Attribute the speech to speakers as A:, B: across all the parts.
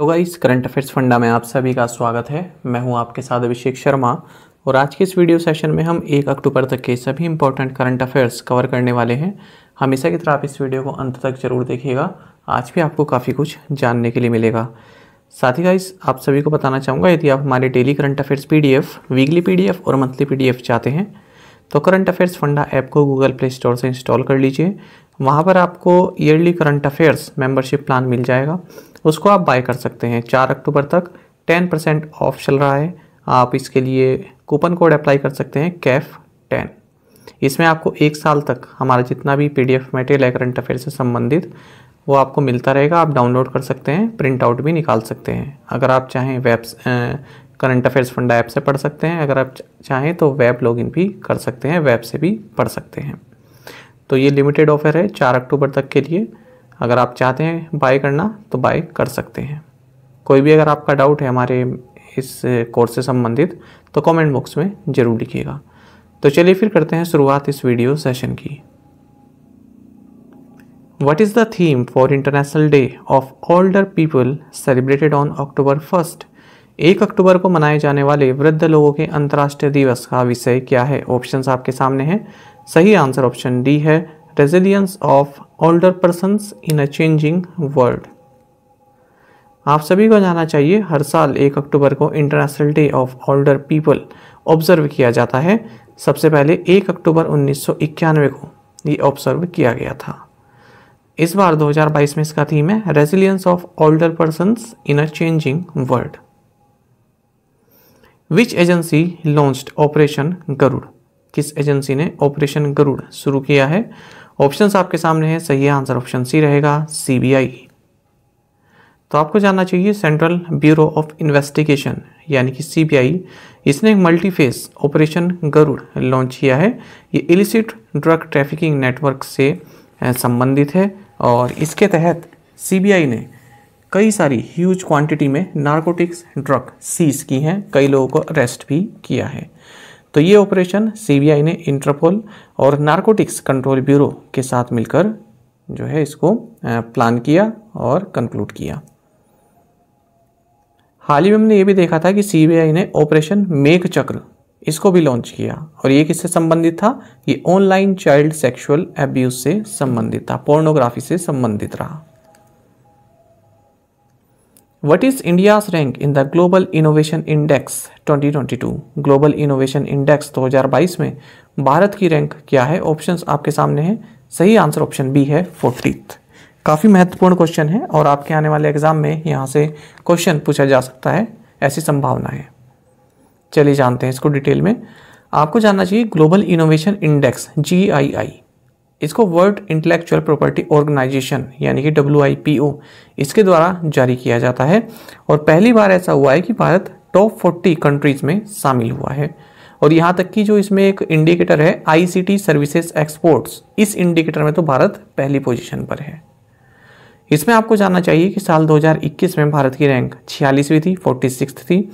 A: तो guys current affairs फंडा में आप सभी का स्वागत है मैं हूं आपके साथ अभिषेक शर्मा और आज के इस वीडियो सेशन में हम एक अक्टूबर तक के सभी इंपॉर्टेंट करंट अफेयर्स कवर करने वाले हैं हमेशा की तरह आप इस वीडियो को अंत तक जरूर देखिएगा आज भी आपको काफ़ी कुछ जानने के लिए मिलेगा साथ ही गाइस आप सभी को बताना चाहूँगा यदि आप हमारे daily current affairs P weekly P और मंथली पी चाहते हैं तो करंट अफेयर्स फंडा ऐप को गूगल प्ले स्टोर से इंस्टॉल कर लीजिए वहाँ पर आपको yearly current affairs membership plan मिल जाएगा उसको आप बाय कर सकते हैं चार अक्टूबर तक टेन परसेंट ऑफ चल रहा है आप इसके लिए कूपन कोड अप्लाई कर सकते हैं कैफ टेन इसमें आपको एक साल तक हमारा जितना भी पी डी एफ मटेरियल है करंट अफेयर से संबंधित वो आपको मिलता रहेगा आप डाउनलोड कर सकते हैं प्रिंट आउट भी निकाल सकते हैं अगर आप चाहें web current affairs funda app से पढ़ सकते हैं अगर आप चाहें तो वेब लॉगिन भी कर सकते हैं वेब से भी पढ़ सकते हैं तो ये लिमिटेड ऑफर है चार अक्टूबर तक के लिए अगर आप चाहते हैं बाय करना तो बाय कर सकते हैं कोई भी अगर आपका डाउट है हमारे इस कोर्स से संबंधित तो कमेंट बॉक्स में ज़रूर लिखिएगा तो चलिए फिर करते हैं शुरुआत इस वीडियो सेशन की what is the theme for international day of older people celebrated on October first एक अक्टूबर को मनाए जाने वाले वृद्ध लोगों के अंतर्राष्ट्रीय दिवस का विषय क्या है ऑप्शंस आपके सामने हैं सही आंसर ऑप्शन डी है resilience of older persons in a changing world आप सभी को जाना चाहिए हर साल एक अक्टूबर को international day of older people observe किया जाता है सबसे पहले एक अक्टूबर उन्नीस को ये ऑब्जर्व किया गया था इस बार 2022 में इसका थीम है resilience of older persons in a changing world which agency launched operation Garuda किस एजेंसी ने ऑपरेशन गरुड़ शुरू किया है ऑप्शंस आपके सामने हैं सही आंसर ऑप्शन सी रहेगा सीबीआई तो आपको जानना चाहिए सेंट्रल ब्यूरो ऑफ इन्वेस्टिगेशन यानी कि सीबीआई इसने एक मल्टीफेस ऑपरेशन गरुड़ लॉन्च किया है ये इलिसिट ड्रग ट्रैफिकिंग नेटवर्क से संबंधित है और इसके तहत सीबीआई ने कई सारी ह्यूज क्वांटिटी में नारकोटिक्स ड्रग सीज की हैं कई लोगों को अरेस्ट भी किया है तो ये ऑपरेशन सीबीआई ने इंटरपोल और नारकोटिक्स कंट्रोल ब्यूरो के साथ मिलकर जो है इसको प्लान किया और कंक्लूड किया हाल ही में हमने ये भी देखा था कि सीबीआई ने ऑपरेशन मेघ चक्र इसको भी लॉन्च किया और ये किससे संबंधित था ये ऑनलाइन चाइल्ड सेक्सुअल एब्यूज से संबंधित था पोर्नोग्राफी से संबंधित रहा What is India's rank in the Global Innovation Index 2022? Global Innovation Index 2022 में भारत की रैंक क्या है ऑप्शंस आपके सामने हैं सही आंसर ऑप्शन बी है फोर्टीथ काफ़ी महत्वपूर्ण क्वेश्चन है और आपके आने वाले एग्जाम में यहाँ से क्वेश्चन पूछा जा सकता है ऐसी संभावना है चलिए जानते हैं इसको डिटेल में आपको जानना चाहिए global innovation index G I I इसको वर्ल्ड इंटेलेक्चुअल प्रॉपर्टी ऑर्गेनाइजेशन यानी कि डब्ल्यू इसके द्वारा जारी किया जाता है और पहली बार ऐसा हुआ है कि भारत टॉप 40 कंट्रीज़ में शामिल हुआ है और यहाँ तक कि जो इसमें एक इंडिकेटर है आई सर्विसेज एक्सपोर्ट्स इस इंडिकेटर में तो भारत पहली पोजिशन पर है इसमें आपको जानना चाहिए कि साल 2021 में भारत की रैंक छियालीसवीं थी फोर्टी थी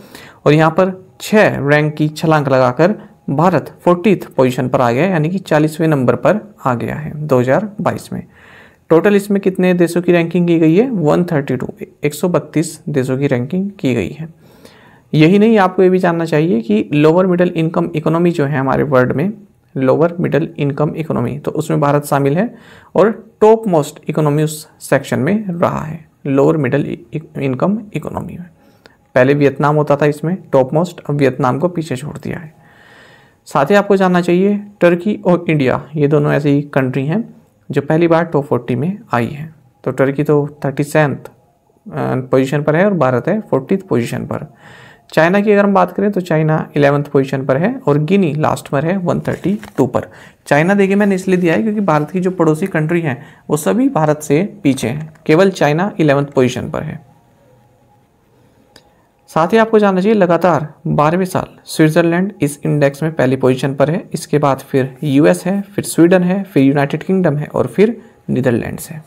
A: और यहाँ पर छः रैंक की छलांग लगाकर भारत फोर्टीथ पोजीशन पर आ गया है यानी कि चालीसवें नंबर पर आ गया है 2022 में टोटल इसमें कितने देशों की रैंकिंग की गई है 132 थर्टी देशों की रैंकिंग की गई है यही नहीं आपको ये भी जानना चाहिए कि लोअर मिडल इनकम इकोनॉमी जो है हमारे वर्ल्ड में लोअर मिडल इनकम इकोनॉमी तो उसमें भारत शामिल है और टॉप मोस्ट इकोनॉमी उस सेक्शन में रहा है लोअर मिडल इनकम इकोनॉमी में पहले वियतनाम होता था इसमें टॉप मोस्ट अब वियतनाम को पीछे छोड़ दिया है साथ ही आपको जानना चाहिए टर्की और इंडिया ये दोनों ऐसी कंट्री हैं जो पहली बार टॉप फोर्टी में आई है तो टर्की तो थर्टी सेवन्थ पोजिशन पर है और भारत है फोर्टी पोजिशन पर चाइना की अगर हम बात करें तो चाइना इलेवंथ पोजीशन पर है और गिनी लास्ट पर है 132 पर चाइना देखिए मैंने इसलिए दिया है क्योंकि भारत की जो पड़ोसी कंट्री हैं वो सभी भारत से पीछे हैं केवल चाइना इलेवंथ पोजीशन पर है साथ ही आपको जानना चाहिए लगातार बारहवें साल स्विट्ज़रलैंड इस इंडेक्स में पहली पोजीशन पर है इसके बाद फिर यूएस है फिर स्वीडन है फिर यूनाइटेड किंगडम है और फिर नीदरलैंड्स है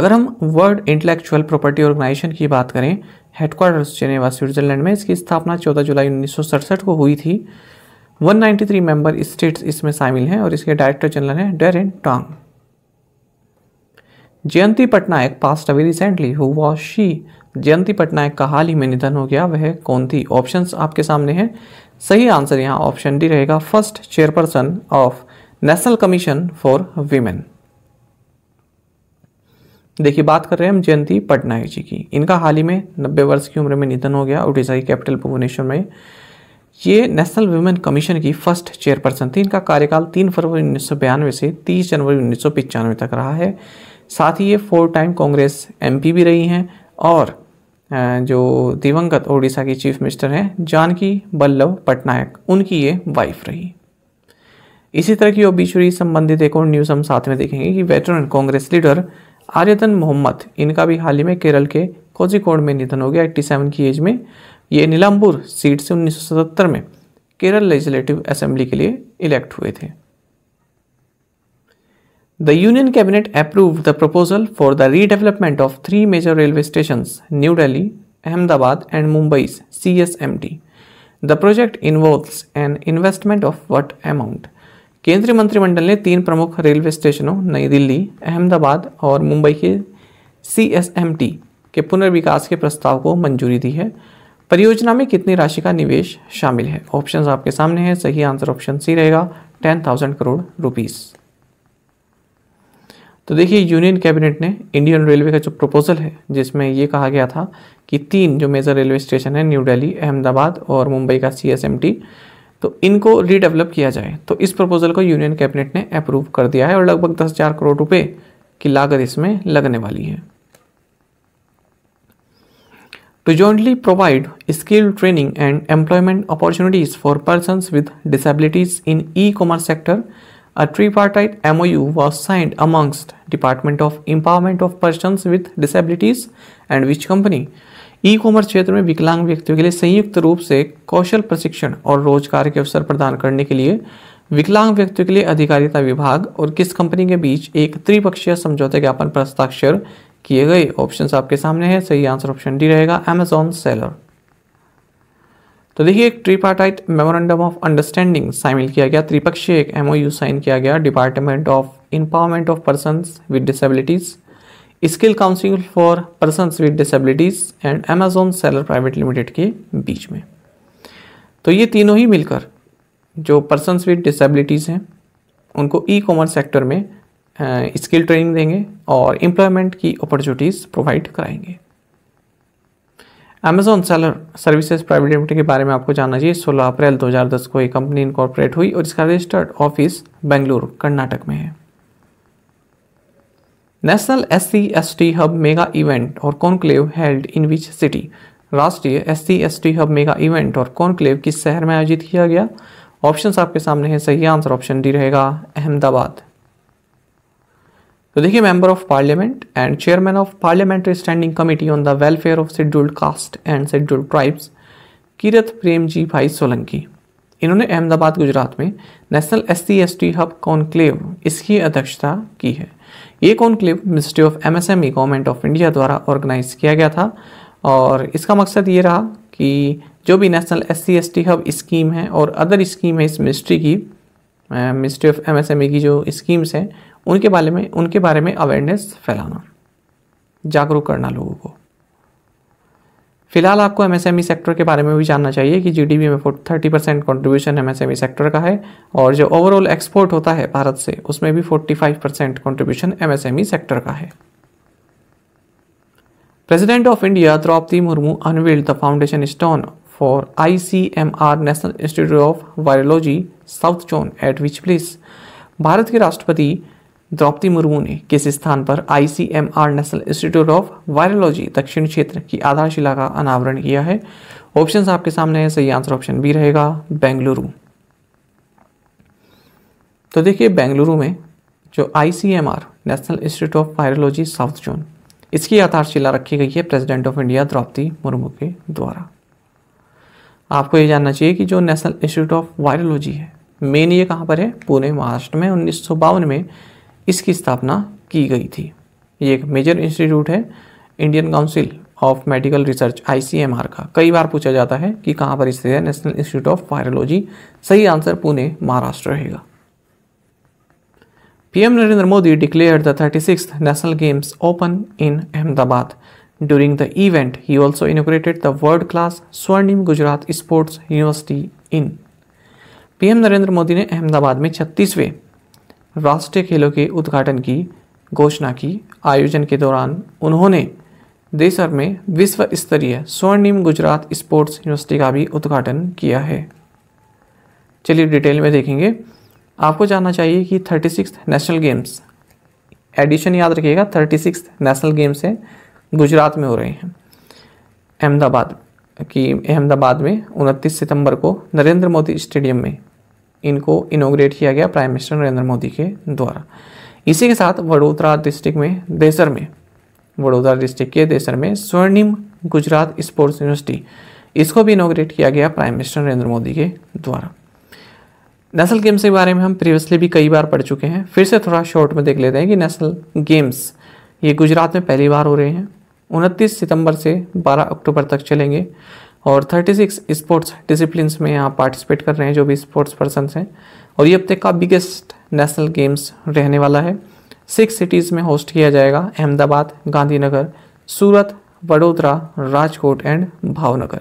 A: अगर हम वर्ल्ड इंटेलेक्चुअल प्रॉपर्टी ऑर्गेनाइजेशन की बात करें हेडक्वार्टर जेनेवा स्विट्ज़रलैंड में इसकी स्थापना चौदह जुलाई उन्नीस को हुई थी 193 मेंबर स्टेट्स इसमें शामिल हैं और इसके डायरेक्टर जनरल हैं डेरेन टांग Jayanti Patnaik passed away recently who was she Jayanti Patnaik का हाल ही में निधन हो गया वह कौन थी ऑप्शंस आपके सामने हैं सही आंसर यहाँ ऑप्शन डी रहेगा first chairperson of national commission for women देखिए बात कर रहे हैं हम जयंती पटनायक जी की इनका हाल ही में नब्बे वर्ष की उम्र में निधन हो गया उड़ीसा की कैपिटल भुवनेश्वर में ये नेशनल वुमेन कमीशन की फर्स्ट चेयरपर्सन थी इनका कार्यकाल तीन फरवरी उन्नीस से तीस जनवरी उन्नीस तक रहा है साथ ही ये फोर टाइम कांग्रेस एमपी भी रही हैं और जो दिवंगत ओडिशा की चीफ मिनिस्टर हैं जानकी बल्लभ पटनायक उनकी ये वाइफ रही इसी तरह की ओबीचुरी संबंधित एक और न्यूज़ हम साथ में देखेंगे कि वेटरन कांग्रेस लीडर आर्यतन मोहम्मद इनका भी हाल ही में केरल के कोजिकोड में निधन हो गया एट्टी की एज में ये नीलाम्बूर सीट से उन्नीस में केरल लेजिस्लेटिव असेंबली के लिए इलेक्ट हुए थे The Union Cabinet approved the proposal for the redevelopment of three major railway stations, New Delhi, Ahmedabad and Mumbai's CSMT. The project involves an investment of what amount? केंद्रीय मंत्रिमंडल ने तीन प्रमुख railway स्टेशनों नई दिल्ली अहमदाबाद और मुंबई के सी के पुनर्विकास के प्रस्ताव को मंजूरी दी है परियोजना में कितनी राशि का निवेश शामिल है ऑप्शंस आपके सामने हैं सही आंसर ऑप्शन सी रहेगा टेन थाउजेंड करोड़ रुपीज़ तो देखिए यूनियन कैबिनेट ने इंडियन रेलवे का जो प्रपोजल है जिसमें ये कहा गया था कि तीन जो मेजर रेलवे स्टेशन है न्यू दिल्ली अहमदाबाद और मुंबई का सी तो इनको रीडेवलप किया जाए तो इस प्रपोजल को यूनियन कैबिनेट ने अप्रूव कर दिया है और लगभग दस हज़ार करोड़ रुपए की लागत इसमें लगने वाली है to jointly provide skill training and employment opportunities for person with disabilities in e commerce sector A tripartite MOU was signed amongst Department of Empowerment of Persons with Disabilities and which company? E commerce क्षेत्र में विकलांग व्यक्तियों के लिए संयुक्त रूप से कौशल प्रशिक्षण और रोजगार के अवसर प्रदान करने के लिए विकलांग व्यक्तियों के लिए अधिकारिता विभाग और किस कंपनी के बीच एक त्रिपक्षीय समझौते ज्ञापन पर हस्ताक्षर किए गए ऑप्शंस आपके सामने हैं सही आंसर ऑप्शन डी रहेगा एमेजॉन सेलर तो देखिए एक ट्रिपार्टाइट मेमोरेंडम ऑफ अंडरस्टैंडिंग शामिल किया गया त्रिपक्षीय एक एम साइन किया गया department of empowerment of person with disabilities skill council for person with disabilities and Amazon seller private limited के बीच में तो ये तीनों ही मिलकर जो पर्सन विद डिसेबिलिटीज़ हैं उनको ई कॉमर्स सेक्टर में स्किल ट्रेनिंग देंगे और एम्प्लॉयमेंट की अपॉर्चुनिटीज़ प्रोवाइड कराएंगे Amazon seller services private limited के बारे में आपको जानना चाहिए 16 अप्रैल 2010 को ये कंपनी इनकॉर्पोरेट हुई और इसका रजिस्टर्ड ऑफिस बेंगलुरु कर्नाटक में है national S C S T hub mega event और conclave held in which city राष्ट्रीय S C S T hub mega event और कॉन्क्लेव किस शहर में आयोजित किया गया ऑप्शंस आपके सामने हैं सही आंसर ऑप्शन डी रहेगा अहमदाबाद तो देखिए member of parliament and chairman of parliamentary standing committee on the welfare of scheduled caste and scheduled tribes Kirit Prem ji Bhai Solanki इन्होंने अहमदाबाद गुजरात में national S C S T hub conclave इसकी अध्यक्षता की है ये conclave ministry of M S M E government of India द्वारा organise किया गया था और इसका मकसद ये रहा कि जो भी national S C S T hub scheme है और अदर स्कीम है इस मिनिस्ट्री की ministry of M S M E की जो स्कीम्स हैं उनके बारे में उनके बारे में अवेयरनेस फैलाना जागरूक करना लोगों को फिलहाल आपको एमएसएमई सेक्टर e के बारे में भी जानना चाहिए कि जीडीपी में thirty percent contribution MSME sector का है और जो ओवरऑल एक्सपोर्ट होता है भारत से उसमें भी forty five percent contribution MSME sector का है president of India Droupadi Murmu unveil the foundation stone for I national institute of virology south zone at which place Bharat के राष्ट्रपति द्रौपदी मुर्मू ने किस स्थान पर ICMR national institute of virology दक्षिण क्षेत्र की आधारशिला का अनावरण किया है ऑप्शंस आपके सामने हैं सही आंसर ऑप्शन बी रहेगा बेंगलुरु तो देखिए बेंगलुरु में जो ICMR national institute of virology south zone इसकी आधारशिला रखी गई है president of India Droupadi Murmu के द्वारा आपको ये जानना चाहिए कि जो नेशनल इंस्टीट्यूट ऑफ वायरोलॉजी है मेन ये कहाँ पर है पुणे महाराष्ट्र में उन्नीस में इसकी स्थापना की गई थी ये एक मेजर इंस्टीट्यूट है Indian council of medical research आई का कई बार पूछा जाता है कि कहाँ पर स्थित है नेशनल इंस्टीट्यूट ऑफ वायरोलॉजी सही आंसर पुणे महाराष्ट्र रहेगा PM Narendra Modi declare the thirty six national games open in Ahmedabad during the event he also inaugurated the world class Swarnim Gujarat sports university in PM Narendra Modi ने अहमदाबाद में छत्तीसवें राष्ट्रीय खेलों के उद्घाटन की घोषणा की आयोजन के दौरान उन्होंने देश भर में विश्व स्तरीय स्वर्णिम गुजरात स्पोर्ट्स यूनिवर्सिटी का भी उद्घाटन किया है चलिए डिटेल में देखेंगे आपको जानना चाहिए कि thirty six national games edition याद रखिएगा थर्टी सिक्स नेशनल गेम्स हैं गुजरात में हो रहे हैं अहमदाबाद की अहमदाबाद में उनतीस सितंबर को नरेंद्र मोदी स्टेडियम में इनको इनोग्रेट किया गया प्राइम मिनिस्टर नरेंद्र मोदी के द्वारा इसी के साथ वडोदरा डिस्ट्रिक्ट में देसर में वडोदरा डिस्ट्रिक्ट के देसर में स्वर्णिम गुजरात स्पोर्ट्स यूनिवर्सिटी इसको भी इनोग्रेट किया गया प्राइम मिनिस्टर नरेंद्र मोदी के द्वारा नेशनल गेम्स के बारे में हम प्रीवियसली भी कई बार पढ़ चुके हैं फिर से थोड़ा शॉर्ट में देख लेते हैं कि नेशनल गेम्स ये गुजरात में पहली बार हो रहे हैं उनतीस सितंबर से 12 अक्टूबर तक चलेंगे और 36 स्पोर्ट्स डिसिप्लिन में यहाँ पार्टिसिपेट कर रहे हैं जो भी स्पोर्ट्स पर्सन हैं और ये अब तक का बिगेस्ट नेशनल गेम्स रहने वाला है सिक्स सिटीज़ में होस्ट किया जाएगा अहमदाबाद गांधीनगर सूरत वडोदरा राजकोट एंड भावनगर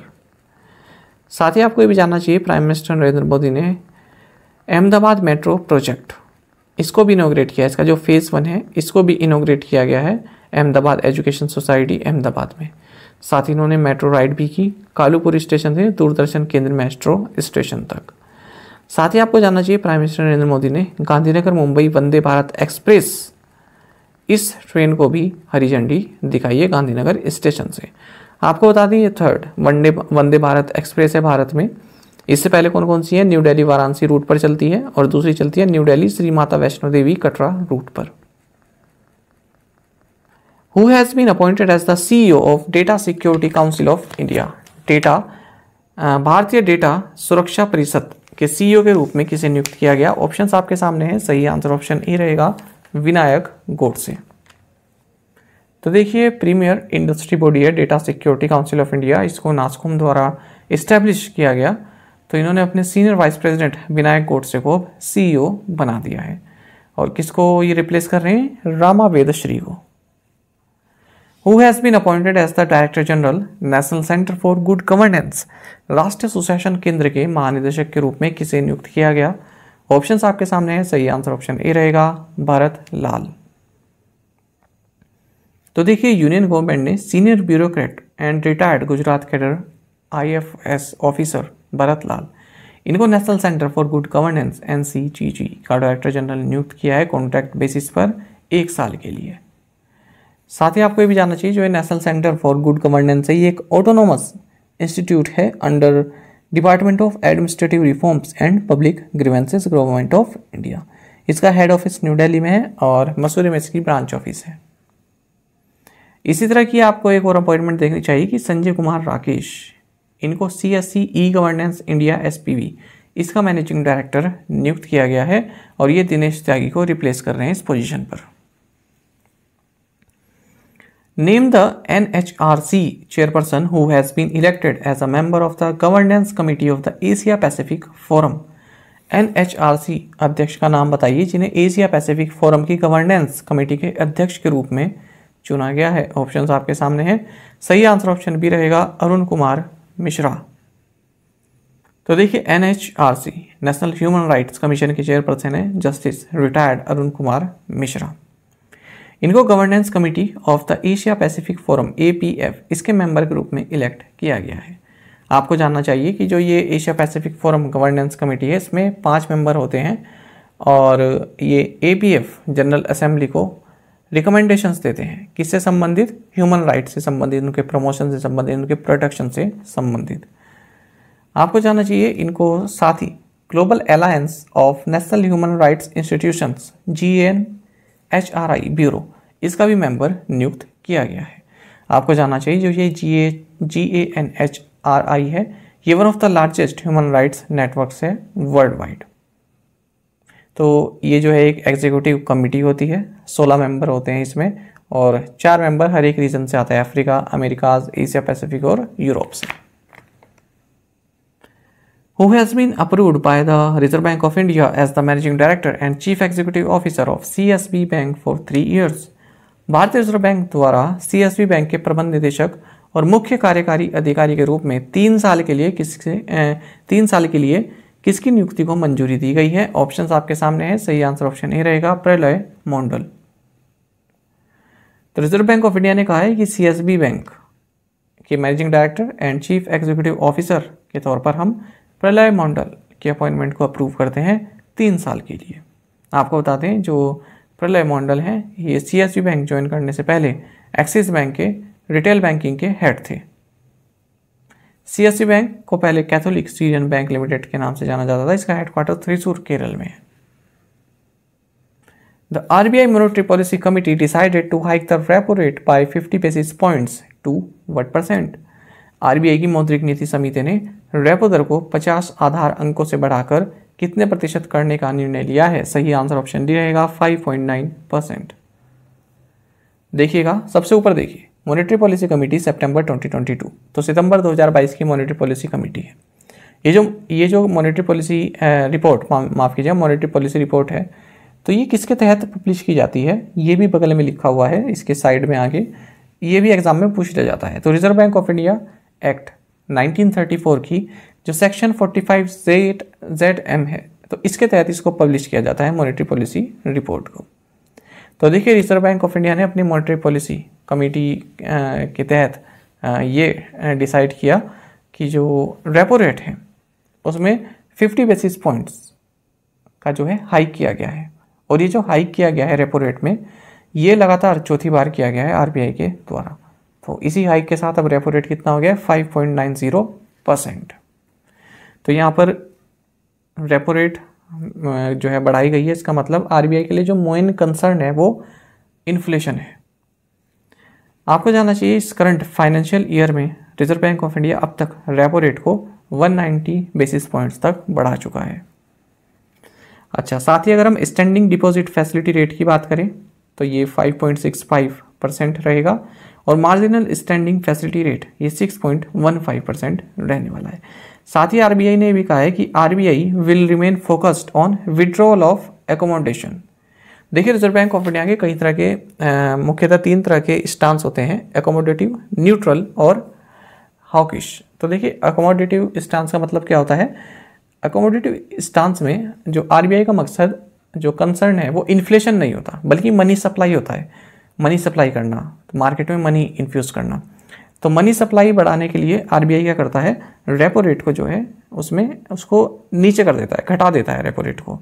A: साथ ही आपको ये भी जानना चाहिए प्राइम मिनिस्टर नरेंद्र मोदी ने अहमदाबाद मेट्रो प्रोजेक्ट इसको भी इनोग्रेट किया इसका जो फेज़ वन है इसको भी इनोग्रेट किया गया है अहमदाबाद एजुकेशन सोसाइटी अहमदाबाद में साथ ही इन्होंने मेट्रो राइड भी की कालूपुर स्टेशन से दूरदर्शन केंद्र मेट्रो स्टेशन तक साथ ही आपको जानना चाहिए प्राइम मिनिस्टर नरेंद्र मोदी ने गांधीनगर मुंबई वंदे भारत एक्सप्रेस इस ट्रेन को भी हरी झंडी दिखाई है गांधीनगर स्टेशन से आपको बता दें ये थर्ड वनडे वंदे भारत एक्सप्रेस है भारत में इससे पहले कौन कौन सी है न्यू डेली वाराणसी रूट पर चलती है और दूसरी चलती है न्यू डेली श्री माता वैष्णो देवी कटरा रूट पर who has been appointed as the CEO of Data Security Council of India. Data भारतीय डेटा सुरक्षा परिषद के सीईओ e के रूप में किसे नियुक्त किया गया ऑप्शन आपके सामने हैं सही आंसर ऑप्शन ए रहेगा विनायक गोडसे तो देखिए प्रीमियर इंडस्ट्री बॉडी है data security council of India इसको नासकुम द्वारा इस्टेब्लिश किया गया तो इन्होंने अपने senior vice president Vinayak Godse को सीईओ e बना दिया है और किसको ये रिप्लेस कर रहे हैं रामा वेदश्री को who has been appointed as the director general national centre for good governance राष्ट्रीय सुशासन केंद्र के महानिदेशक के रूप में किसे नियुक्त किया गया ऑप्शन आपके सामने है सही आंसर ऑप्शन ए रहेगा भारत लाल तो देखिए यूनियन गवर्नमेंट ने senior bureaucrat and retired Gujarat cadre IFS officer Bharat Lal इनको national centre for good governance N का डायरेक्टर जनरल नियुक्त किया है कॉन्ट्रैक्ट बेसिस पर एक साल के लिए साथ ही आपको ये भी जानना चाहिए जो national centre for good governance है ये एक ऑटोनोमस इंस्टीट्यूट है under department of administrative reforms and public grievances government of India इसका हेड ऑफिस न्यू दिल्ली में है और मसूरी में इसकी ब्रांच ऑफिस है इसी तरह की आपको एक और अपॉइंटमेंट देखनी चाहिए कि संजय कुमार राकेश इनको C S C E governance India S P V इसका मैनेजिंग डायरेक्टर नियुक्त किया गया है और ये दिनेश त्यागी को रिप्लेस कर रहे हैं इस पोजीशन पर Name the NHRC chairperson who has been elected as a member of the Governance Committee of the Asia Pacific Forum. NHRC अध्यक्ष का नाम बताइए जिन्हें एशिया पैसिफिक फोरम की गवर्नेंस कमेटी के अध्यक्ष के रूप में चुना गया है ऑप्शंस आपके सामने हैं सही आंसर ऑप्शन बी रहेगा अरुण कुमार मिश्रा तो देखिए N national human rights commission के चेयरपर्सन है जस्टिस रिटायर्ड अरुण कुमार मिश्रा इनको governance committee of the Asia Pacific forum A इसके मेंबर के रूप में इलेक्ट किया गया है आपको जानना चाहिए कि जो ये Asia Pacific forum governance committee है इसमें पाँच मेंबर होते हैं और ये ए जनरल असेंबली को रिकमेंडेशंस देते हैं किससे संबंधित ह्यूमन राइट से संबंधित उनके प्रमोशन से संबंधित उनके प्रोटेक्शन से संबंधित आपको जानना चाहिए इनको साथ ही global alliance of national human rights institutions G N H R I bureau इसका भी मेंबर नियुक्त किया गया है आपको जानना चाहिए जो ये G A G A N H R I है ये one of the largest human rights networks है वर्ल्ड वाइड तो ये जो है एक एग्जीक्यूटिव कमिटी होती है सोलह मेंबर होते हैं इसमें और चार मेंबर हर एक रीजन से आता है अफ्रीका अमेरिकाज एशिया पैसिफिक और यूरोप से who has been approved by the Reserve Bank of India as the Managing Director and Chief Executive Officer of CSB Bank for three years. भारतीय reserve bank द्वारा CSB bank के प्रबंध निदेशक और मुख्य कार्यकारी अधिकारी के रूप में तीन साल के लिए किससे तीन साल के लिए किसकी नियुक्ति को मंजूरी दी गई है ऑप्शन आपके सामने है सही आंसर ऑप्शन ए रहेगा प्रलय मोंडल तो रिजर्व बैंक ऑफ इंडिया ने कहा है कि सीएसबी बैंक के managing director and chief executive officer के तौर पर हम प्रलय मंडल के अपॉइंटमेंट को अप्रूव करते हैं तीन साल के लिए आपको बताते हैं जो प्रलय मंडल हैं ये सी बैंक ज्वाइन करने से पहले एक्सिस बैंक के रिटेल बैंकिंग के हेड थे सी बैंक को पहले कैथोलिक सीरियन बैंक लिमिटेड के नाम से जाना जाता था इसका हेडक्वार्टर थ्रिसूर केरल में है the R B I policy committee decided to hike the repo rate by fifty basis points to what percent R B I की मौद्रिक नीति समिति ने रेपो दर को 50 आधार अंकों से बढ़ाकर कितने प्रतिशत करने का निर्णय लिया है सही आंसर ऑप्शन डी रहेगा 5.9 परसेंट देखिएगा सबसे ऊपर देखिए मॉनेटरी पॉलिसी कमेटी सितंबर 2022 तो सितंबर 2022 की मॉनेटरी पॉलिसी कमेटी है ये जो ये जो मॉनेटरी पॉलिसी रिपोर्ट माफ़ कीजिए मॉनेटरी पॉलिसी रिपोर्ट है तो ये किसके तहत पब्लिश की जाती है ये भी बगल में लिखा हुआ है इसके साइड में आगे ये भी एग्जाम में पूछ लिया जाता है तो reserve bank of India act 1934 की जो सेक्शन 45 जेड जेड एम है तो इसके तहत इसको पब्लिश किया जाता है मॉनेटरी पॉलिसी रिपोर्ट को तो देखिए रिजर्व बैंक ऑफ इंडिया ने अपनी मॉनेटरी पॉलिसी कमेटी के तहत ये डिसाइड किया कि जो रेपो रेट है उसमें 50 बेसिस पॉइंट्स का जो है हाइक किया गया है और ये जो हाइक किया गया है रेपो रेट में ये लगातार चौथी बार किया गया है आरबीआई के द्वारा तो इसी हाइक के साथ अब रेपो रेट कितना हो गया five point nine zero percent तो यहाँ पर रेपो रेट जो है बढ़ाई गई है इसका मतलब आरबीआई के लिए जो मोइन कंसर्न है वो इन्फ्लेशन है आपको जानना चाहिए इस करंट फाइनेंशियल ईयर में रिजर्व बैंक ऑफ इंडिया अब तक रेपो रेट को 190 बेसिस पॉइंट्स तक बढ़ा चुका है अच्छा साथ ही अगर हम स्टैंडिंग डिपॉजिट फैसिलिटी रेट की बात करें तो ये 5.65 परसेंट रहेगा और मार्जिनल स्टैंडिंग फैसिलिटी रेट ये 6.15 परसेंट रहने वाला है साथ ही आरबीआई ने भी कहा है कि RBI will remain focused on withdrawal of accommodation देखिए रिजर्व बैंक ऑफ इंडिया के कई तरह के मुख्यतः तीन तरह के स्टांस होते हैं एकोमोडेटिव न्यूट्रल और हॉकिश तो देखिए एकोमोडेटिव स्टांस का मतलब क्या होता है अकोमोडेटिव स्टांस में जो आर का मकसद जो कंसर्न है वो इन्फ्लेशन नहीं होता बल्कि मनी सप्लाई होता है मनी सप्लाई करना तो मार्केट में मनी इन्फ्यूज़ करना तो मनी सप्लाई बढ़ाने के लिए आर क्या करता है रेपो रेट को जो है उसमें उसको नीचे कर देता है घटा देता है रेपो रेट को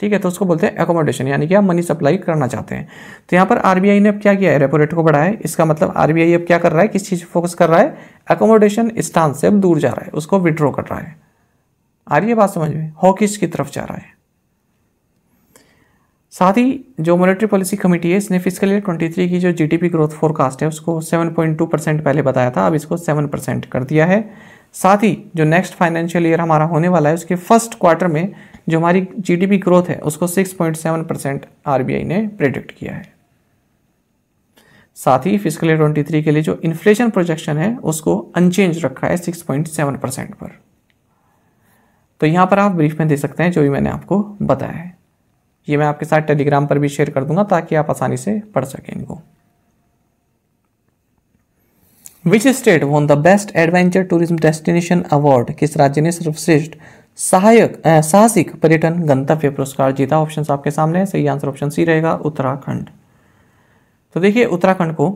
A: ठीक है तो उसको बोलते हैं एकोमोडेशन यानी कि आप मनी सप्लाई करना चाहते हैं तो यहाँ पर आर ने अब क्या किया है रेपो रेट को बढ़ाया है इसका मतलब आर अब क्या कर रहा है किस चीज़ फोकस कर रहा है एकोमोडेशन स्टांस से अब दूर जा रहा है उसको विड्रॉ कर रहा है आ रही है बात समझ में हॉकिस की तरफ जा रहा है साथ ही जो मॉनेटरी पॉलिसी कमेटी है इसने फिजिकल ईयर 23 की जो जीडीपी ग्रोथ फोरकास्ट है उसको 7.2 परसेंट पहले बताया था अब इसको 7 परसेंट कर दिया है साथ ही जो नेक्स्ट फाइनेंशियल ईयर हमारा होने वाला है उसके फर्स्ट क्वार्टर में जो हमारी जीडीपी ग्रोथ है उसको 6.7 परसेंट आर ने प्रिडिक्ट किया है साथ ही फिजिकल ईयर थ्री के लिए जो इन्फ्लेशन प्रोजेक्शन है उसको अनचेंज रखा है 6.7 परसेंट पर तो यहाँ पर आप ब्रीफ में दे सकते हैं जो भी मैंने आपको बताया है ये मैं आपके साथ टेलीग्राम पर भी शेयर कर दूंगा ताकि आप आसानी से पढ़ सकें इनको which state won the best adventure tourism destination award किस राज्य ने सर्वश्रेष्ठ सहायक साहसिक पर्यटन गंतव्य पुरस्कार जीता ऑप्शन आपके सामने है सही आंसर ऑप्शन सी रहेगा उत्तराखंड तो देखिए उत्तराखंड को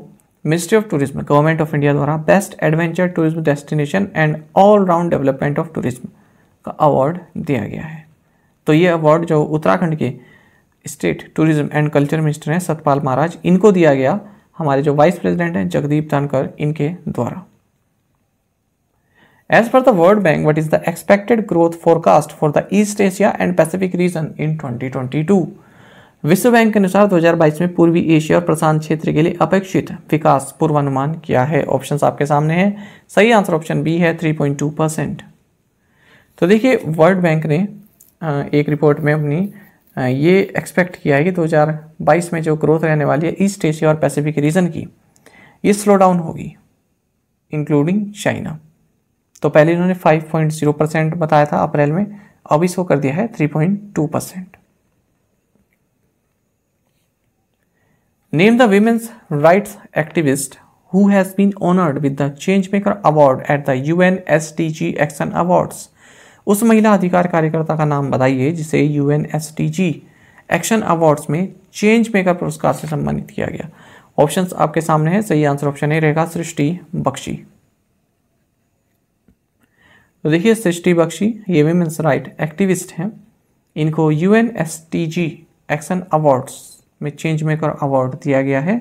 A: ministry of tourism government of India द्वारा best adventure tourism destination and all round development of tourism का अवार्ड दिया गया है तो ये अवार्ड जो उत्तराखंड के state tourism and culture minister हैं सतपाल महाराज इनको दिया गया हमारे जो वाइस प्रेसिडेंट हैं जगदीप धनकर इनके द्वारा as per the World Bank what is the expected growth forecast for the East Asia and Pacific region in 2022 विश्व बैंक के अनुसार 2022 में पूर्वी एशिया और प्रशांत क्षेत्र के लिए अपेक्षित विकास पूर्वानुमान किया है ऑप्शन आपके सामने हैं सही आंसर ऑप्शन बी है 3.2 परसेंट तो देखिए वर्ल्ड बैंक ने एक रिपोर्ट में अपनी ये एक्सपेक्ट किया है कि 2022 में जो ग्रोथ रहने वाली है ईस्ट एशिया और पैसिफिक रीजन की ये स्लो डाउन होगी इंक्लूडिंग चाइना तो पहले इन्होंने 5.0 परसेंट बताया था अप्रैल में अब इसको कर दिया है 3.2 percent name the women's rights activist who has been honoured with the change maker award at the U N S T G action awards उस महिला अधिकार कार्यकर्ता का नाम बताइए जिसे यू एक्शन अवार्ड्स में चेंज मेकर पुरस्कार से सम्मानित किया गया ऑप्शंस आपके सामने हैं सही आंसर ऑप्शन ए रहेगा सृष्टि बख्शी तो देखिए सृष्टि बख्शी ये वेमेंस राइट एक्टिविस्ट हैं इनको यू एक्शन अवार्ड्स में चेंज मेकर अवार्ड दिया गया है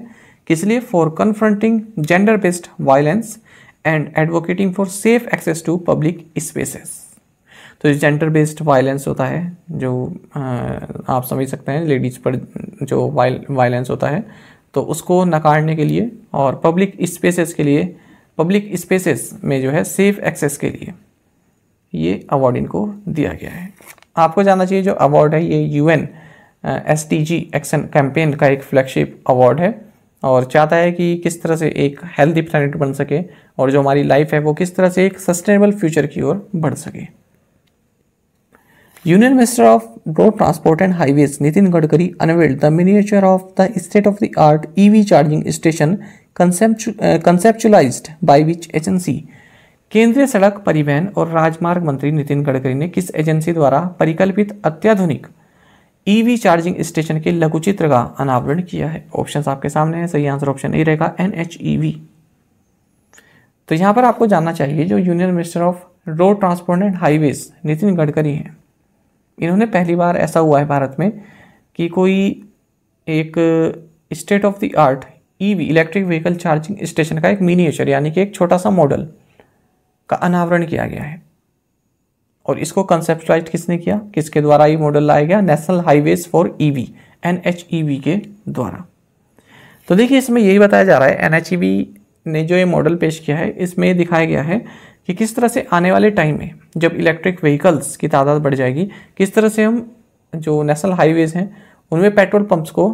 A: किस लिए for confronting gender based violence and advocating for safe access to public spaces तो ये जेंडर बेस्ड वायलेंस होता है जो आ, आप समझ सकते हैं लेडीज़ पर जो वायलेंस होता है तो उसको नकारने के लिए और पब्लिक स्पेसेस के लिए पब्लिक स्पेसेस में जो है सेफ एक्सेस के लिए ये अवार्ड इनको दिया गया है आपको जानना चाहिए जो अवार्ड है ये U N S T G action campaign का एक फ्लैगशिप अवार्ड है और चाहता है कि किस तरह से एक हेल्दी प्लानट बन सके और जो हमारी लाइफ है वो किस तरह से एक सस्टेनेबल फ्यूचर की ओर बढ़ सके union minister of road transport and highway Nitin Gadkari unveiled the miniature of the state of the art EV charging station conceptu uh, which agency केंद्रीय सड़क परिवहन और राजमार्ग मंत्री नितिन गडकरी ने किस एजेंसी द्वारा परिकल्पित अत्याधुनिक ईवी चार्जिंग स्टेशन के लघु चित्र का अनावरण किया है ऑप्शन आपके सामने है सही आंसर ऑप्शन ए रहेगा एन एच e तो यहाँ पर आपको जानना चाहिए जो union minister of road transport and highways Nitin Gadkari हैं इन्होंने पहली बार ऐसा हुआ है भारत में कि कोई एक state of the art EV electric vehicle charging station का एक मिनिएचर यानी कि एक छोटा सा मॉडल का अनावरण किया गया है और इसको कंसेप्चुलाइज किसने किया किसके द्वारा ये मॉडल लाया गया national highways for EV N H E V के द्वारा तो देखिए इसमें यही बताया जा रहा है एन एच ई वी ने जो ये मॉडल पेश किया है इसमें दिखाया गया है कि किस तरह से आने वाले टाइम में जब इलेक्ट्रिक व्हीकल्स की तादाद बढ़ जाएगी किस तरह से हम जो नेशनल हाईवेज़ हैं उनमें पेट्रोल पंप्स को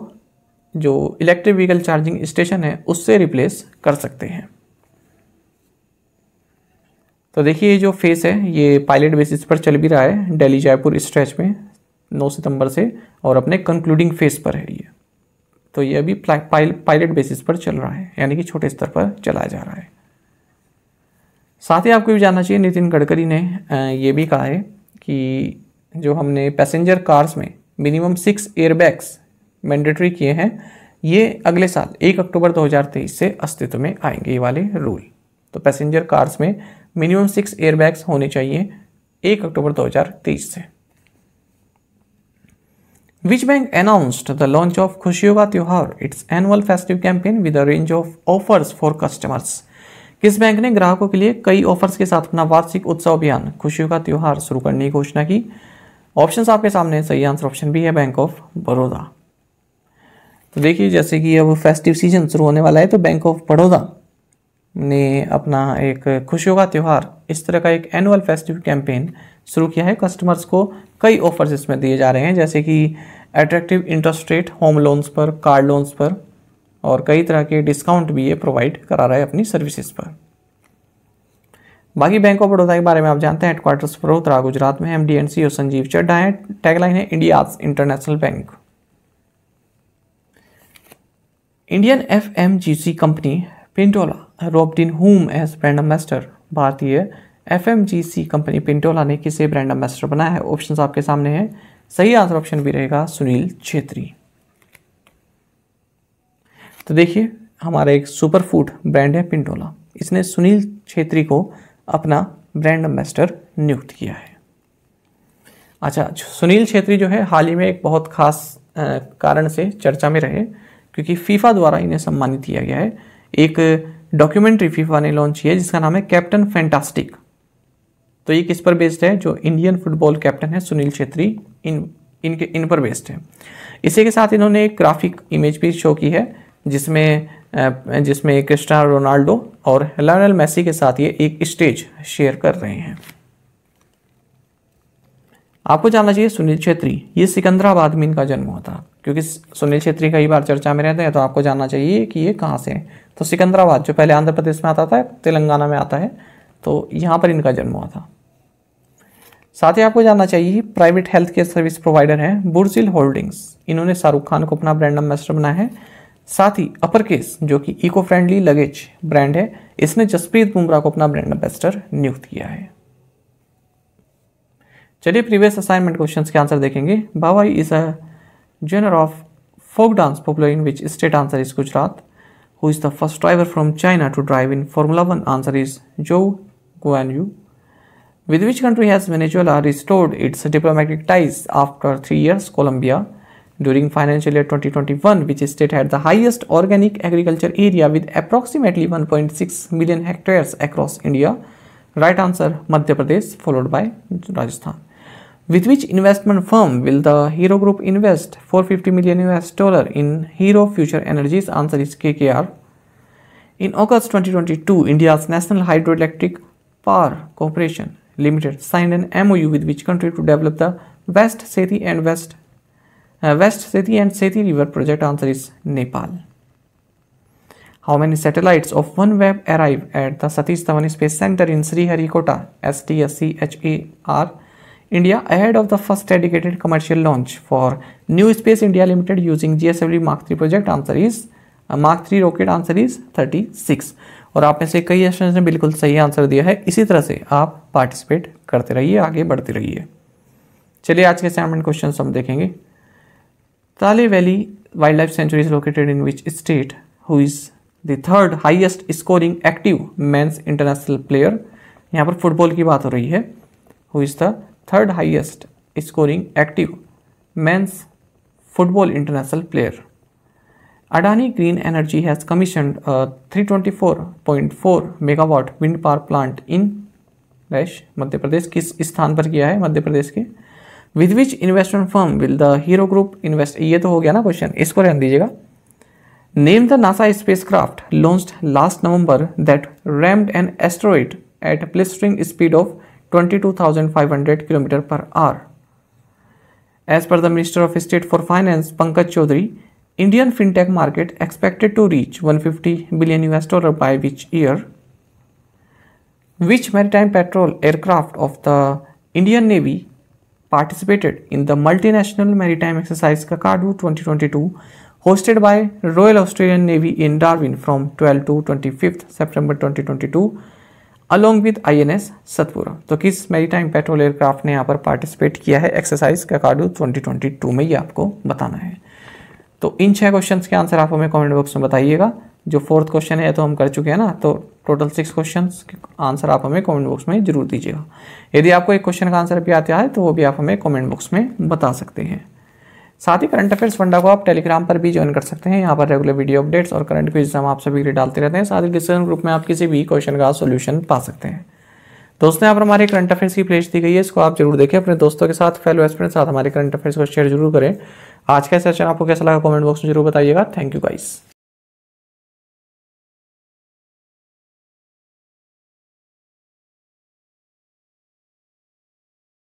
A: जो इलेक्ट्रिक व्हीकल चार्जिंग स्टेशन है उससे रिप्लेस कर सकते हैं तो देखिए ये जो फेस है ये पायलट बेसिस पर चल भी रहा है दिल्ली जयपुर स्ट्रेच में 9 सितंबर से और अपने कंक्लूडिंग फेस पर है ये तो ये अभी पायलट बेसिस पर चल रहा है यानी कि छोटे स्तर पर चलाया जा रहा है साथ ही आपको भी जानना चाहिए नितिन गडकरी ने ये भी कहा है कि जो हमने पैसेंजर कार्स में मिनिमम सिक्स एयरबैग्स मैंडेटरी किए हैं ये अगले साल एक अक्टूबर 2023 से अस्तित्व में आएंगे ये वाले रूल तो पैसेंजर कार्स में मिनिमम सिक्स एयरबैग्स होने चाहिए एक अक्टूबर 2023 से which bank announced the launch of खुशियों का त्यौहार it's annual festive campaign with a range of offers for customers किस बैंक ने ग्राहकों के लिए कई ऑफर्स के साथ अपना वार्षिक उत्सव अभियान खुशियों का त्यौहार शुरू करने की घोषणा की ऑप्शन आपके सामने सही आंसर ऑप्शन भी है बैंक ऑफ बड़ौदा तो देखिए जैसे कि अब फेस्टिव सीजन शुरू होने वाला है तो बैंक ऑफ बड़ौदा ने अपना एक खुशियों का त्यौहार इस तरह का एक एनुअल फेस्टिव कैंपेन शुरू किया है कस्टमर्स को कई ऑफर्स इसमें दिए जा रहे हैं जैसे कि attractive interest rate home loans पर कार लोन्स पर और कई तरह के डिस्काउंट भी ये प्रोवाइड करा रहा है अपनी सर्विसेज पर बाकी बैंक ऑफ बड़ौदा के बारे में आप जानते हैं हेडक्वार्टर्स बड़ोदरा गुजरात में एम डी एन सी और संजीव चड्डा है टैगलाइन है India International Bank Indian F M G C company Pintola roped in whom as brand ambassador भारतीय F M G C company Pintola ने किसे ब्रांड एम्बेस्टर बनाया है ऑप्शन आपके सामने है सही आंसर ऑप्शन भी रहेगा सुनील छेत्री तो देखिए हमारा एक सुपर फूड ब्रांड है पिंटोला इसने सुनील छेत्री को अपना ब्रांड एम्बेसडर नियुक्त किया है अच्छा सुनील छेत्री जो है हाल ही में एक बहुत खास कारण से चर्चा में रहे क्योंकि फीफा द्वारा इन्हें सम्मानित किया गया है एक डॉक्यूमेंट्री फीफा ने लॉन्च किया है जिसका नाम है कैप्टन फैंटास्टिक तो ये किस पर बेस्ड है जो इंडियन फुटबॉल कैप्टन है सुनील छेत्री इन इनके इन पर बेस्ड है इसी के साथ इन्होंने एक ग्राफिक इमेज भी शो की है जिसमें जिसमें क्रिस्टानो रोनाल्डो और लायनल मेसी के साथ ये एक स्टेज शेयर कर रहे हैं आपको जानना चाहिए सुनील छेत्री ये सिकंदराबाद में इनका जन्म हुआ था क्योंकि सुनील छेत्री कई बार चर्चा में रहते हैं तो आपको जानना चाहिए कि ये कहाँ से है तो सिकंदराबाद जो पहले आंध्र प्रदेश में आता था तेलंगाना में आता है तो यहाँ पर इनका जन्म हुआ था साथ ही आपको जानना चाहिए private health care service provider हैं बुर्जिल होल्डिंग्स इन्होंने शाहरुख खान को अपना ब्रांड एम्बेसडर बनाया है साथ ही अपर केस जो कि इको फ्रेंडली लगेज ब्रांड है इसने जसप्रीत बुमराह को अपना ब्रांड एम्बेस्टर नियुक्त किया है चलिए प्रीवियस असाइनमेंट क्वेश्चंस के आंसर देखेंगे बाबा is a genre of folk dance popular in which state answer is Gujarat who is the first driver from China to drive in Formula One answer is Zhou Guanyu with which country has Venezuela restored its diplomatic ties after three years Colombia during financial year 2021 which state had the highest organic agriculture area with approximately 1.6 million hectares across India. Right answer Madhya Pradesh followed by Rajasthan. With which investment firm will the Hero Group invest 450 million US dollar in Hero Future Energies? Answer is KKR. In August 2022, India's National Hydroelectric Power Corporation Limited signed an MOU with which country to develop the West Sethi and West West Seti and Seti river project answer is Nepal how many satellites of OneWeb arrive at the Satish Dhawan space centre in Shri Sriharikota S T S C H A R India ahead of the first dedicated commercial launch for New Space India Limited using G S W Mark three project answer is Mark three rocket answer is thirty six और आप में से कई students ने बिल्कुल सही answer दिया है इसी तरह से आप पार्टिसिपेट करते रहिए आगे बढ़ते रहिए चलिए आज के असाइनमेंट क्वेश्चन हम देखेंगे Tale Valley Wildlife Sanctuary is located in which state, who is the third highest scoring active men's international player. यहाँ पर फुटबॉल की बात हो रही है Who is the third highest scoring active men's football international player. Adani Green Energy has commissioned a 324.4 megawatt wind power plant in Madhya Pradesh. किस स्थान पर किया है मध्य प्रदेश के with which investment firm will the Hero Group invest ये तो हो गया ना क्वेश्चन इसको पर दीजिएगा name the NASA spacecraft launch last November that rammed an asteroid at blistering speed of 22,500 kilometre per hour As per the Minister of State for Finance Pankaj Chaudhary, Indian fintech market expected to reach 150 billion US dollar by which year? Which maritime patrol aircraft of the Indian Navy participated in the multinational maritime exercise Kakadu 2022 hosted by Royal Australian Navy in Darwin from 12 to 25 September 2022 along with INS Satpura. तो किस maritime petrol aircraft ने यहाँ पर participate किया है exercise ककाडू 2022 में ये आपको बताना है तो इन छह क्वेश्चंस के आंसर आप हमें कमेंट बॉक्स में बताइएगा जो फोर्थ क्वेश्चन है तो हम कर चुके हैं ना तो टोटल सिक्स क्वेश्चन आंसर आप हमें कमेंट बॉक्स में जरूर दीजिएगा यदि आपको एक क्वेश्चन का आंसर भी आता है तो वो भी आप हमें कमेंट बॉक्स में बता सकते हैं साथ ही करंट अफेयर्स फंडा को आप टेलीग्राम पर भी ज्वाइन कर सकते हैं यहाँ पर रेगुलर वीडियो अपडेट्स और करंट क्विज हम आप सभी के लिए डालते रहते हैं साथ ही डिस्कशन ग्रुप में आप किसी भी क्वेश्चन का सोल्यूशन पा सकते हैं दोस्तों यहाँ पर हमारे करंट अफेयर्स की प्लेज दी गई है इसको आप जरूर देखें अपने दोस्तों के साथ फेलो एक्सपीरियंस साथ हमारे करंट अफेयर्स को शेयर जरूर करें आज का सेशन आपको कैसा लगा कॉमेंट बॉक्स में जरूर बताइएगा थैंक यू गाइस